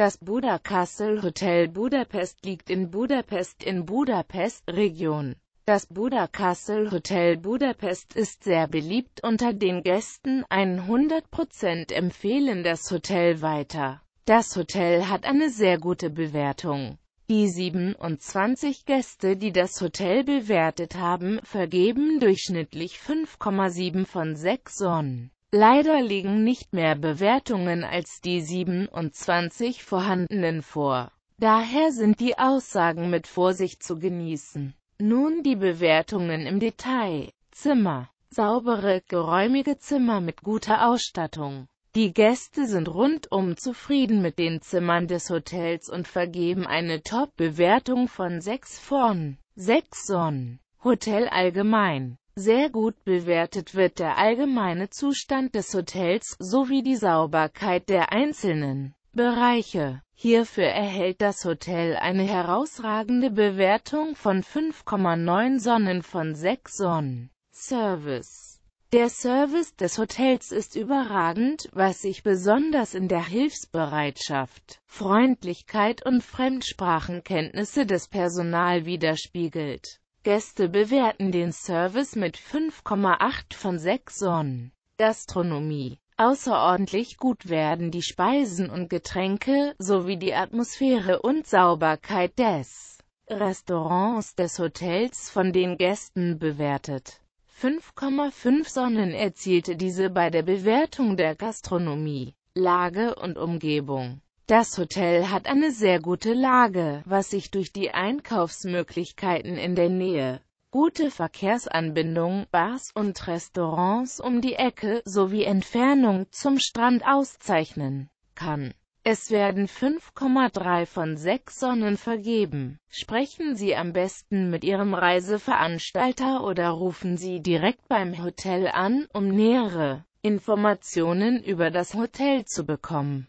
Das Buda Castle Hotel Budapest liegt in Budapest in Budapest, Region. Das Buda Castle Hotel Budapest ist sehr beliebt unter den Gästen, 100% empfehlen das Hotel weiter. Das Hotel hat eine sehr gute Bewertung. Die 27 Gäste, die das Hotel bewertet haben, vergeben durchschnittlich 5,7 von 6 Sonnen. Leider liegen nicht mehr Bewertungen als die 27 vorhandenen vor. Daher sind die Aussagen mit Vorsicht zu genießen. Nun die Bewertungen im Detail. Zimmer. Saubere, geräumige Zimmer mit guter Ausstattung. Die Gäste sind rundum zufrieden mit den Zimmern des Hotels und vergeben eine Top-Bewertung von 6 von 6 Sonnen. Hotel allgemein. Sehr gut bewertet wird der allgemeine Zustand des Hotels sowie die Sauberkeit der einzelnen Bereiche. Hierfür erhält das Hotel eine herausragende Bewertung von 5,9 Sonnen von 6 Sonnen. Service Der Service des Hotels ist überragend, was sich besonders in der Hilfsbereitschaft, Freundlichkeit und Fremdsprachenkenntnisse des Personal widerspiegelt. Gäste bewerten den Service mit 5,8 von 6 Sonnen. Gastronomie Außerordentlich gut werden die Speisen und Getränke, sowie die Atmosphäre und Sauberkeit des Restaurants des Hotels von den Gästen bewertet. 5,5 Sonnen erzielte diese bei der Bewertung der Gastronomie, Lage und Umgebung. Das Hotel hat eine sehr gute Lage, was sich durch die Einkaufsmöglichkeiten in der Nähe, gute Verkehrsanbindung, Bars und Restaurants um die Ecke sowie Entfernung zum Strand auszeichnen kann. Es werden 5,3 von 6 Sonnen vergeben. Sprechen Sie am besten mit Ihrem Reiseveranstalter oder rufen Sie direkt beim Hotel an, um nähere Informationen über das Hotel zu bekommen.